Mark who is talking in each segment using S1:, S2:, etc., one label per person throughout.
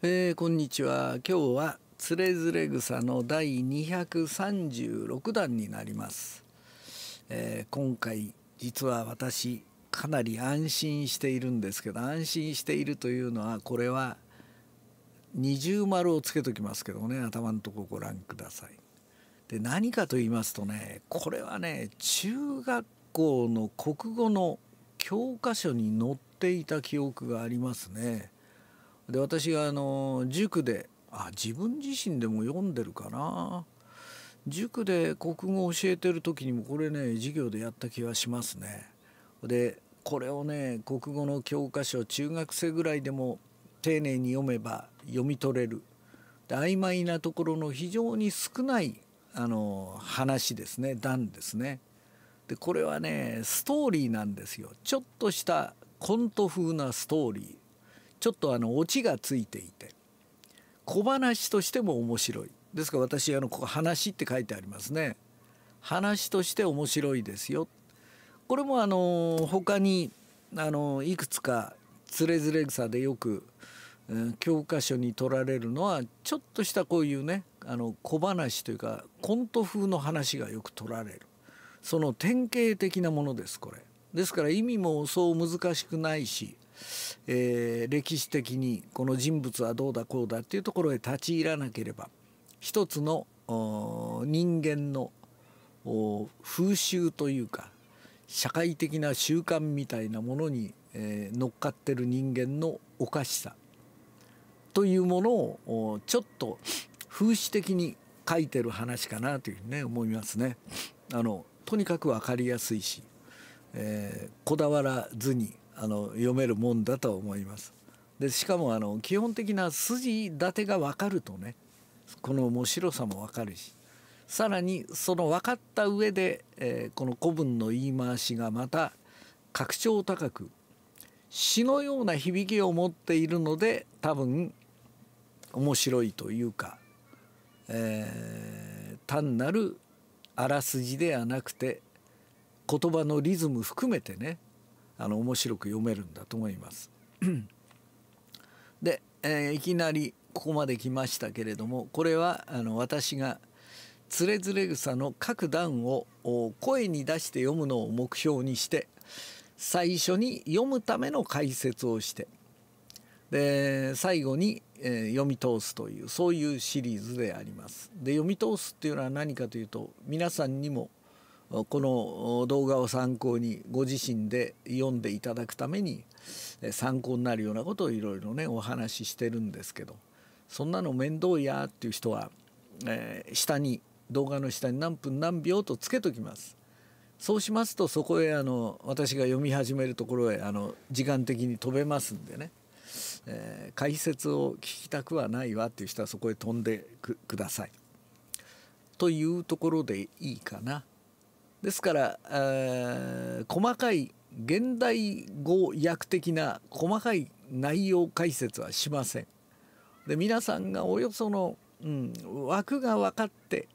S1: えー、こんにちは今日は「つれづれ草」の第236弾になります、えー、今回実は私かなり安心しているんですけど安心しているというのはこれは二重丸をつけときますけどね頭のとこご覧ください。で何かと言いますとねこれはね中学校の国語の教科書に載っていた記憶がありますね。で私があの塾であ自分自身でも読んでるかな塾で国語を教えてる時にもこれね授業でやった気はしますね。でこれをね国語の教科書中学生ぐらいでも丁寧に読めば読み取れるで曖昧なところの非常に少ないあの話ですね段ですね。でこれはねストーリーなんですよちょっとしたコント風なストーリちょっとあのオチがついていて小話としても面白いですから私あのここ「話」って書いてありますね。話として面白いですよこれもあの他にあのいくつか「つれづれ草」でよく教科書に取られるのはちょっとしたこういうねあの小話というかコント風の話がよく取られるその典型的なものですこれ。ですから意味もそう難しくないしえー、歴史的にこの人物はどうだこうだっていうところへ立ち入らなければ一つの人間の風習というか社会的な習慣みたいなものに、えー、乗っかってる人間のおかしさというものをちょっと風刺的に書いてる話かなというふうにね思いますね。あのとにかく分かりやすいし、えー、こだわらずにあの読めるもんだと思います。でしかもあの基本的な筋立てが分かるとねこの面白さも分かるしさらにその分かった上で、えー、この古文の言い回しがまた格調高く詩のような響きを持っているので多分面白いというか、えー、単なるあらすじではなくて言葉のリズム含めてねあの面白く読めるんだと思います。で、えー、いきなりここまで来ましたけれどもこれはあの私が「つれづれ草」の各段を声に出して読むのを目標にして最初に読むための解説をしてで最後に、えー、読み通すというそういうシリーズであります。で読み通すっていうのは何かというと皆さんにもこの動画を参考にご自身で読んでいただくために参考になるようなことをいろいろねお話ししてるんですけどそんなの面倒やっていう人は、えー、下に動画の下に何分何秒とつけときます。そうしますとそこへあの私が読み始めるところへあの時間的に飛べますんでね、えー、解説を聞きたくはないわっていう人はそこへ飛んでください。というところでいいかな。ですから細かい現代語訳的な細かい内容解説はしません。で皆さんがおよその、うん、枠が分かって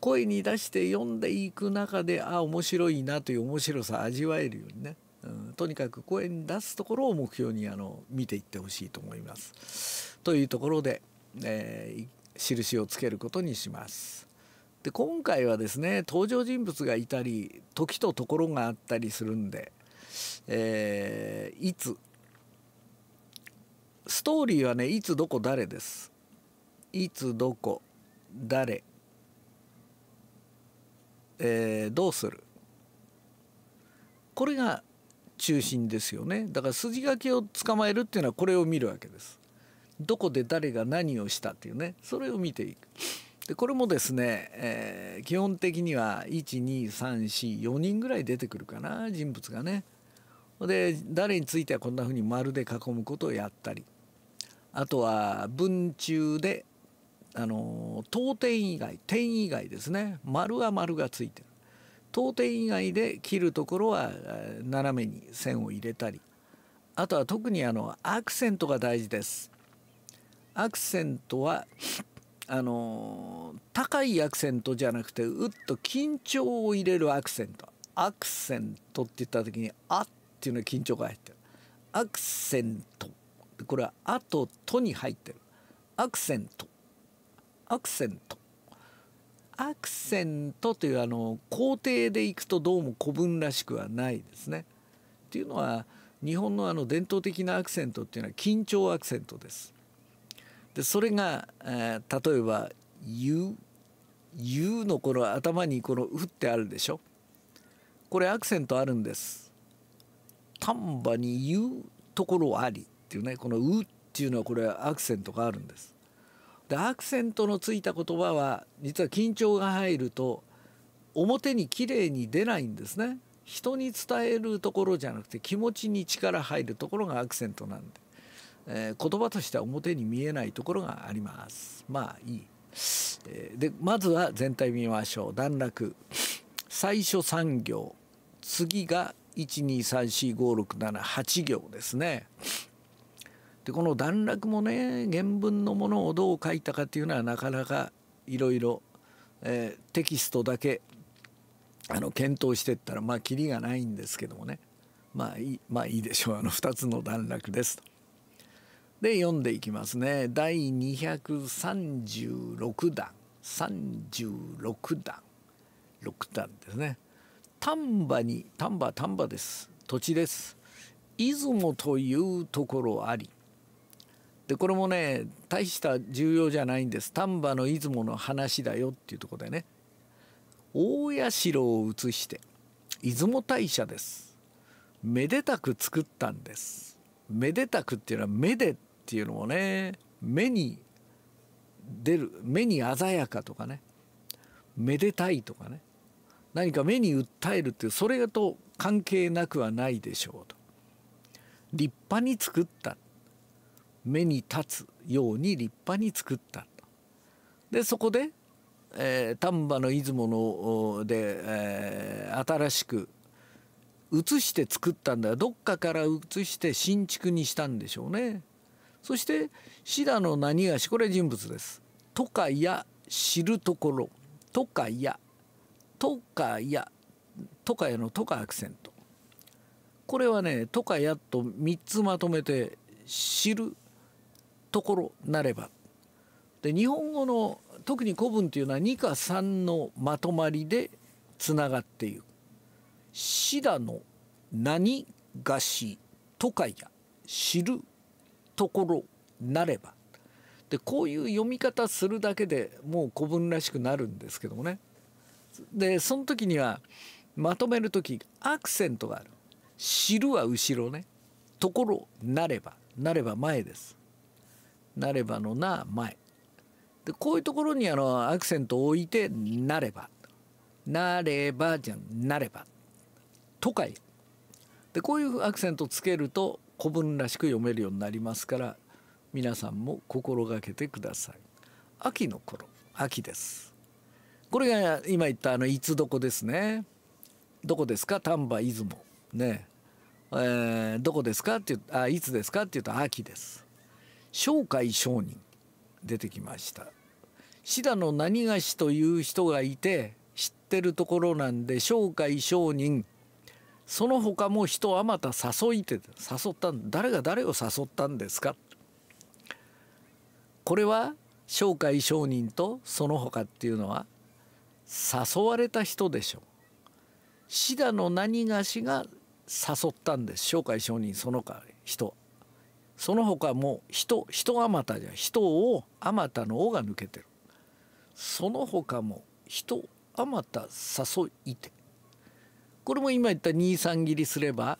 S1: 声に出して読んでいく中であ面白いなという面白さを味わえるようにね、うん、とにかく声に出すところを目標にあの見ていってほしいと思います。というところで、えー、印をつけることにします。で今回はですね登場人物がいたり時とところがあったりするんで、えー、いつストーリーはねいつどこ誰ですいつどこ誰えー、どうするこれが中心ですよねだから筋書きを捕まえるっていうのはこれを見るわけですどこで誰が何をしたっていうねそれを見ていくでこれもですね、えー、基本的には12344人ぐらい出てくるかな人物がね。で誰についてはこんなふうに丸で囲むことをやったりあとは文中であの当点以外点以外ですね丸は丸がついてる当点以外で切るところは斜めに線を入れたりあとは特にあのアクセントが大事です。アクセントはあの高いアクセントじゃなくてうっと緊張を入れるアクセントアクセントって言った時に「あ」っていうのは緊張が入ってるアクセントこれは「あ」と「と」に入ってるアクセントアクセントアクセントというあの工程でいくとどうも古文らしくはないですね。っていうのは日本のあの伝統的なアクセントっていうのは緊張アクセントです。でそれが、えー、例えば「ゆ」「う」のこの頭にこの「う」ってあるでしょこれアクセントあるんです丹波に「うところありっていうねこの「う」っていうのはこれアクセントがあるんですでアクセントのついた言葉は実は緊張が入ると表にきれいに出ないんですね人に伝えるところじゃなくて気持ちに力入るところがアクセントなんでえー、言葉としては表に見えないところがあります。まあいい。えー、でまずは全体見ましょう。段落最初3行次が1234567行ですね。でこの段落もね原文のものをどう書いたかっていうのはなかなかいろいろテキストだけあの検討してったらまあキリがないんですけどもねまあいいまあいいでしょうあの2つの段落ですと。で読んでいきますね第236弾36弾6段ですね丹波に丹波丹波です土地です出雲というところありでこれもね大した重要じゃないんです丹波の出雲の話だよっていうとこでね大社を移して出雲大社ですめでたく作ったんですめでたくっていうのはめでっていうのもね目に出る目に鮮やかとかねめでたいとかね何か目に訴えるっていうそれと関係なくはないでしょうと立派に作った目に立つように立派に作ったでそこで、えー、丹波の出雲ので、えー、新しく移して作ったんだどっかから移して新築にしたんでしょうね。そして志田の何がしこれ人物です。とかや知るところとかやとかやとかやのとかアクセントこれはねとかやと3つまとめて知るところなればで日本語の特に古文というのは2か3のまとまりでつながっている。志田の何がしとかや知るところなればでこういう読み方するだけでもう古文らしくなるんですけどもねでその時にはまとめる時アクセントがある「知る」は後ろね「ところ」「なれば」「なれば前」です「なれば」の「な」「前」でこういうところにあのアクセントを置いて「なれば」「なれば」じゃん「なれば」とかいうでこういうアクセントつけると古文らしく読めるようになりますから皆さんも心がけてください秋の頃秋ですこれが今言ったあのいつどこですねどこですか丹波出雲ねえー、どこですかって言あいつですかっていうと秋です商海商人出てきました志田の何がしという人がいて知ってるところなんで商海商人その他も人あまた誘いて誘った誰が誰を誘ったんですかこれは紹介承人とその他っていうのは誘われた人でしょう。シダの何がしが誘ったんです紹介承人その他人その他も人人あまたじゃ人をあまたの「お」が抜けてるその他も人あまた誘いてこれも今言った23切りすれば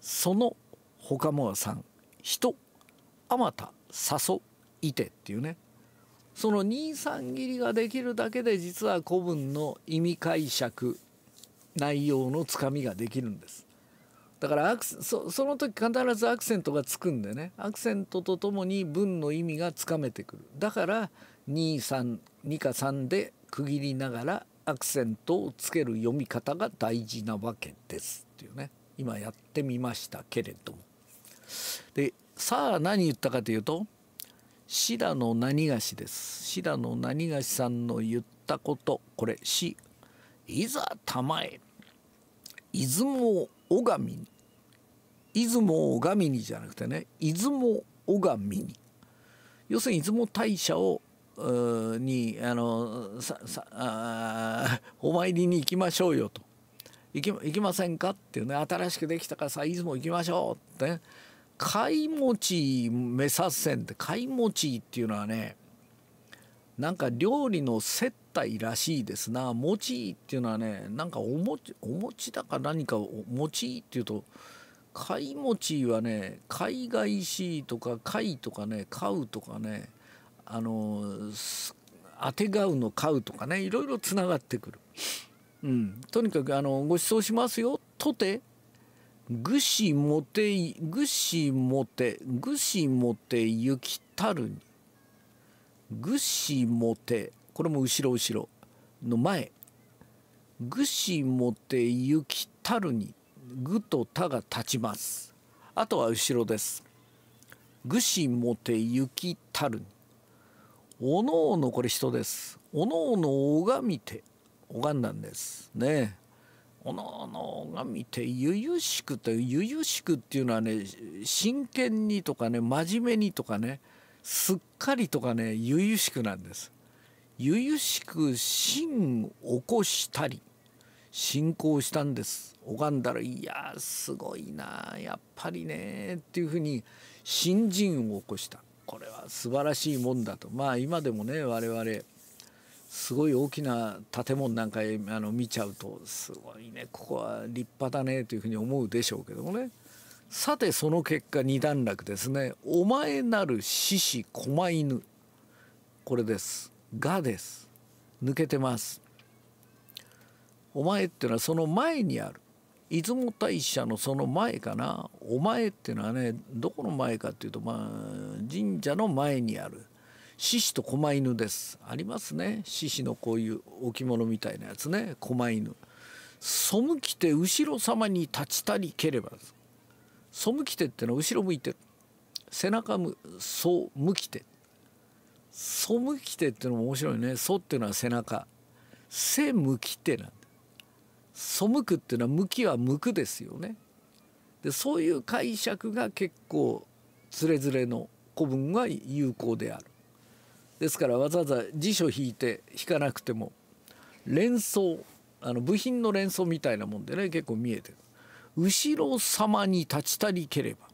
S1: その他もさん人あまた誘いてっていうねその23切りができるだけで実は古文の意味解釈内容のつかみができるんです。だからその時必ずアクセントがつくんでねアクセントとともに文の意味がつかめてくるだから232か3で区切りながらアクセントをつける読み方が大事なわけですっていうね今やってみましたけれどもでさあ何言ったかというと白の何がし」です白の何がしさんの言ったことこれ「し」「いざまへ」「出雲を拝みに」「出雲を拝みに」じゃなくてね「出雲拝みに」要するに出雲大社をにあのささあお参りに行きましょうよと行き行きませんかっていうね新しくできたからさ出雲行きましょうってね貝ち目指せんって貝ちっていうのはねなんか料理の接待らしいですな餅っていうのはねなんかお餅お餅だか何かお餅っていうと貝ちはね海外しとか貝とかね買うとかねあのあてがうの買うとかねいろいろつながってくる、うん、とにかくあのご馳走しますよとてぐしもてぐしもてぐしもてゆきたるにぐしもてこれも後ろ後ろの前ぐしもてゆきたるにぐとたが立ちますあとは後ろですぐしもてゆきたるにおのおのこれ人ですおのおの拝みて拝んだんですねおのおの拝みてゆゆしくというゆゆしくっていうのはね真剣にとかね真面目にとかねすっかりとかねゆゆしくなんですゆゆしく心起こしたり信仰したんです拝んだらいやすごいなやっぱりねっていうふうに信心を起こしたこれは素晴らしいもんだとまあ今でもね我々すごい大きな建物なんかあの見ちゃうとすごいねここは立派だねというふうに思うでしょうけどもねさてその結果二段落ですね「お前なる獅子狛犬」これです「が」です抜けてます。お前っていうのはその前にある出雲大社のその前かなお前っていうのはねどこの前かっていうとまあ神社の前にある獅子と狛犬ですありますね獅子のこういう置物みたいなやつね狛犬背きて後ろ様に立ちたりければ背きてってのは後ろ向いてる背中む背きて背きてってのも面白いね背っていうのは背中背向きてなんで背くっていうのは向きは向くですよね。でそういう解釈が結構つれづれの古文が有効である。ですからわざわざ辞書引いて引かなくても連想あの部品の連想みたいなもんでね結構見えてる。後ろ様に立ちたりければ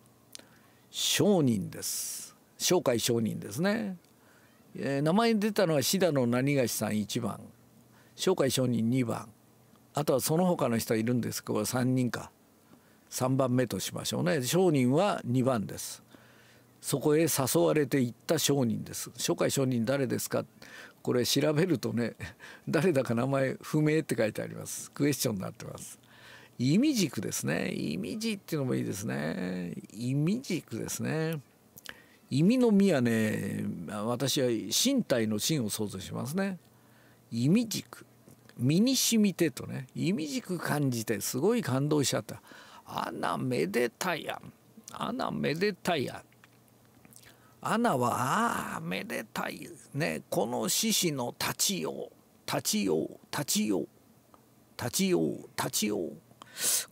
S1: 商人です。商会商人ですね。えー、名前に出たのはシダの何がしさん1番商会商人2番あとはその他の人はいるんですこど3人か3番目としましょうね商人は2番ですそこへ誘われていった商人です初回商人誰ですかこれ調べるとね 誰だか名前不明って書いてありますクエスチョンになってます意味軸ですね意味軸っていうのもいいですね意味軸ですね意味の実はね私は身体の芯を想像しますね意味軸身に染みてとね意味じく感じてすごい感動しちゃったあなめでたやあなめでたやアナはああめでたいねこの獅子の立ちよう立ちよう立ちよう立ちよう立ちよう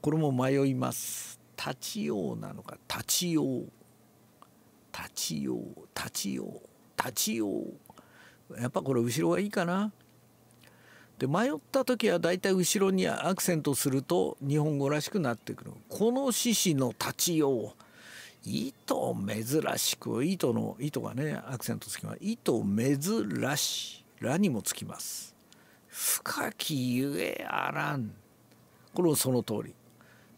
S1: これも迷います立ちようなのか立ちよう立ちよう立ちよう立ちようやっぱこれ後ろがいいかなで迷った時はだいたい後ろにアクセントすると日本語らしくなってくるこの獅子の立ちよう糸珍しく糸の糸がねアクセントつきます糸珍しらにもつきます深きゆえあらんこれもその通り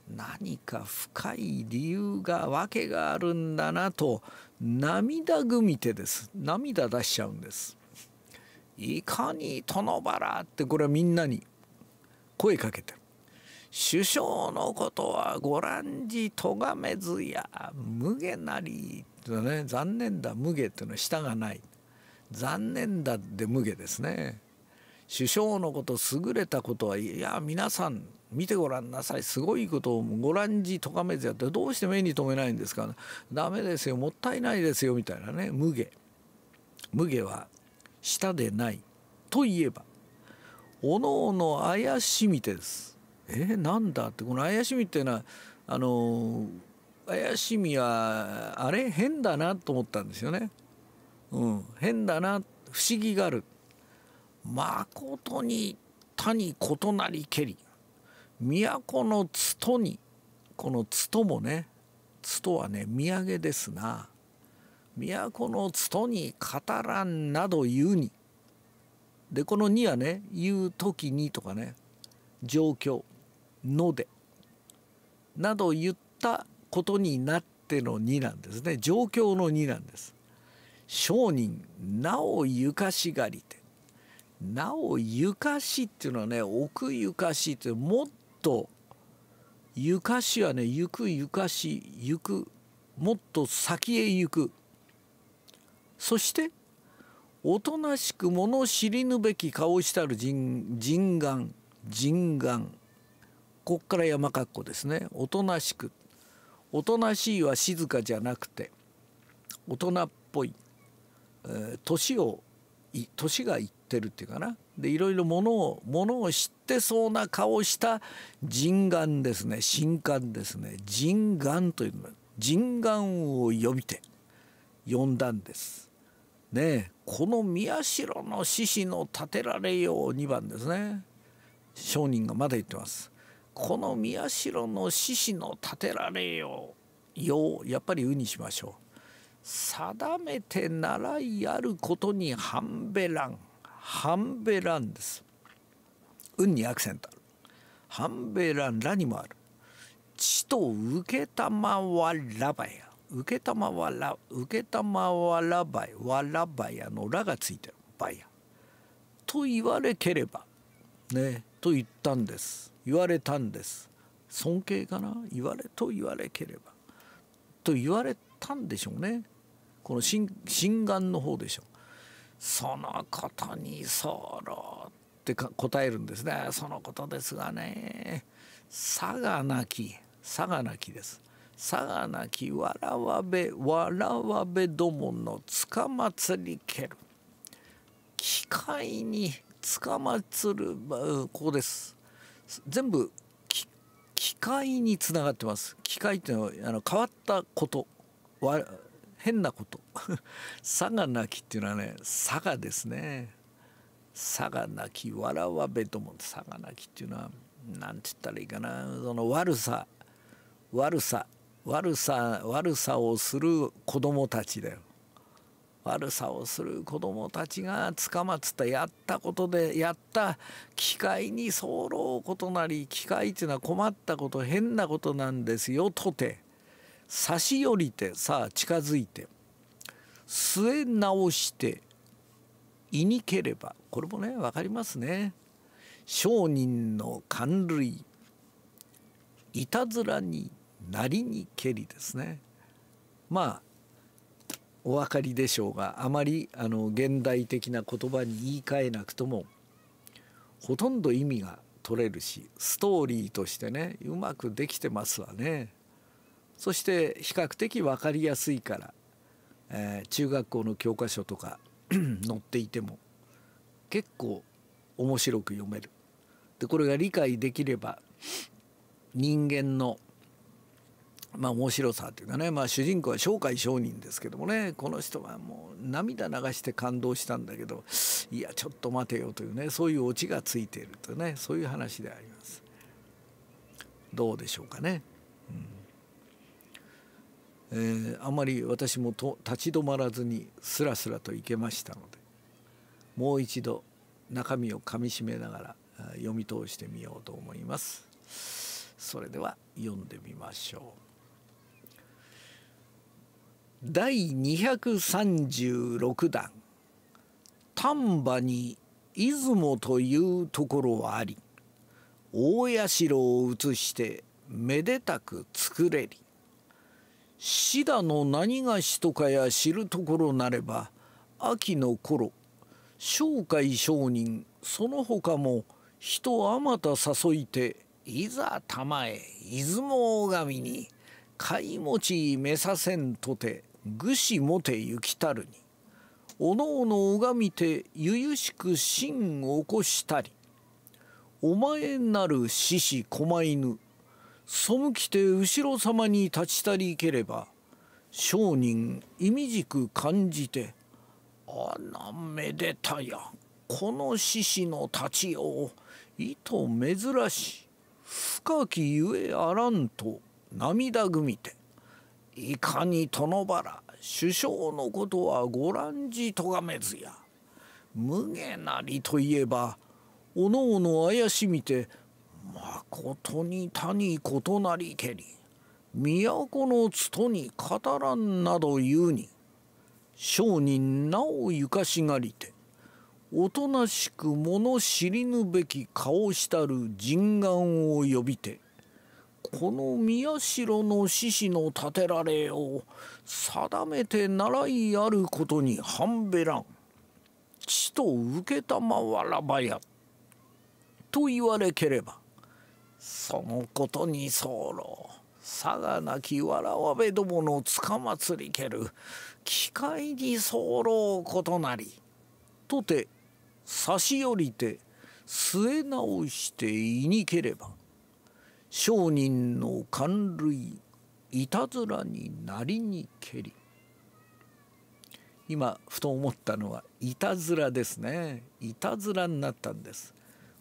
S1: 何か深い理由が訳があるんだなと涙ぐみてです涙出しちゃうんですいかに殿原ってこれはみんなに声かけてる。首相のことはご覧じとがめずや無下なり、ね、残念だ無下っていうのは下がない残念だって無下ですね首相のこと優れたことはいや皆さん見てごらんなさいすごいことをご覧じとがめずやってどうして目に留めないんですか、ね、ダメですよもったいないですよみたいなね無下無下は舌でないといえばおのおの怪しみてです。えー、なんだってこの怪しみっていうのはあの怪しみはあれ変だなと思ったんですよね。うん、変だな不思議がある。まことにに異なりけり都のつとにこのつともねつとはね土産ですな都のつとに語らんなど言うに」でこの「に」はね「言う時に」とかね「状況」「ので」など言ったことになっての「に」なんですね状況の「に」なんです。商人なおゆかしがりてなおゆかしっていうのはね奥ゆかしってもっとゆかしはねゆくゆかしゆくもっと先へ行くそしておとなしく物知りぬべき顔したる人人眼人眼こっから山かっこですねおとなしくおとなしいは静かじゃなくて大人っぽい年、えー、を年がいってるっていうかなでいろいろものをものを知ってそうな顔した人眼ですね神官ですね人眼というのは人眼を呼びて呼んだんです。ねこの宮代の獅子の立てられよう2番ですね商人がまだ言ってますこの宮代の獅子の立てられようようやっぱり「う」にしましょう定めて習いあることに半べらん半べらんです「うん」にアクセントある半べらん「ら」にもある「地と受けまはらばや」受けたまら受けたまらばいわらばやのらがついてるばやと言われければねと言ったんです言われたんです尊敬かな言われと言われければと言われたんでしょうねこの心眼の方でしょうそのことにそろって答えるんですねそのことですがね差がなき差がなきですさあなきわらわべわらわべどものつかまつりける機械につかまつる、まあ、ここです全部機械につながってます機械っていうのはあの変わったこと変なこと さがなきっていうのはねさがですねさがなきわらわべどもさがなきっていうのは何て言ったらいいかなその悪さ悪さ悪さ悪さをする子供たちだよ悪さをする子供たちが捕まっつったやったことでやった機械に候うことなり機械っていうのは困ったこと変なことなんですよとて差し寄りてさあ近づいて据え直していにければこれもね分かりますね商人の官類いたずらになりにけりですね。まあお分かりでしょうがあまりあの現代的な言葉に言い換えなくともほとんど意味が取れるしストーリーとしてねうまくできてますわね。そして比較的分かりやすいから、えー、中学校の教科書とか 載っていても結構面白く読める。でこれが理解できれば人間のまあ、面白さというかね、まあ、主人公は商海商人ですけどもねこの人はもう涙流して感動したんだけどいやちょっと待てよというねそういうオチがついているとねそういう話であります。どうでしょうかね。うん、えー、あまり私もと立ち止まらずにスラスラと行けましたのでもう一度中身をかみしめながら読み通してみようと思います。それでは読んでみましょう。第236弾丹波に出雲というところあり大社を移してめでたく作れり志田の何がしとかや知るところなれば秋の頃商海商人その他も人あまた誘いていざ玉へ出雲大神に買い持ちめさせんとて愚子もて行きたるにおのおの拝みてゆゆしく心を起こしたりお前なる獅子狛犬背きて後ろ様に立ちたりければ商人意味じく感じてあなめでたやこの獅子の立ちよういと珍し深きゆえあらんと涙ぐみていかに殿原首相のことはご覧じとがめずや無下なりといえばおのおの怪しみてまことに他に異なりけり都のつとに語らんなど言うに商人なおゆかしがりておとなしく物知りぬべき顔したる人眼を呼びてこの宮代の獅子の建てられを定めて習いあることに半べらん地と承らばやと言われければそのことに候さがなきわらわべどものつかまつりける機械に候ことなりとて差し寄りて据え直していにければ商人の官類いたずらになりにけり今ふと思ったのはいたずらですねいたずらになったんです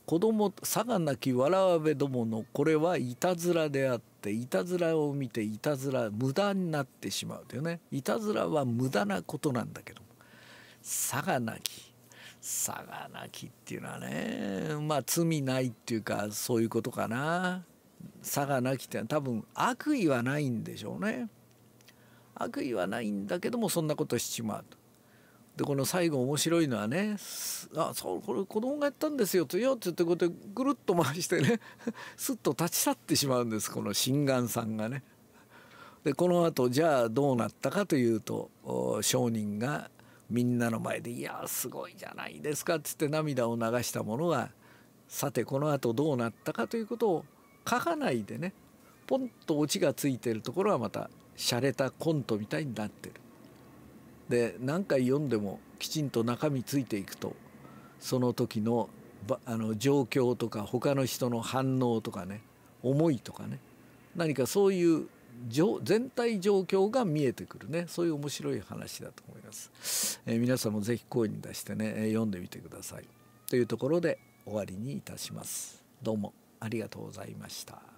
S1: 子供佐賀なきわらわべどものこれはいたずらであっていたずらを見ていたずら無駄になってしまうというねいたずらは無駄なことなんだけども佐賀なき佐賀なきっていうのはねまあ罪ないっていうかそういうことかな差がなきて多分悪意はないんでしょうね。悪意はないんだけどもそんなことしちまうと。でこの最後面白いのはね「あそうこれ子供がやったんですよ」と「うよ」って言ってこうやってぐるっと回してね すっと立ち去ってしまうんですこの心眼さんがね。でこのあとじゃあどうなったかというと商人がみんなの前で「いやすごいじゃないですか」っつって涙を流したものがさてこのあとどうなったかということを書かないでねポンとオチがついてるところはまた洒落たコントみたいになってる。で何回読んでもきちんと中身ついていくとその時のあの状況とか他の人の反応とかね思いとかね何かそういう全体状況が見えてくるねそういう面白い話だと思います。えー、皆さんも是非声に出してね読んでみてください。というところで終わりにいたします。どうも。ありがとうございました。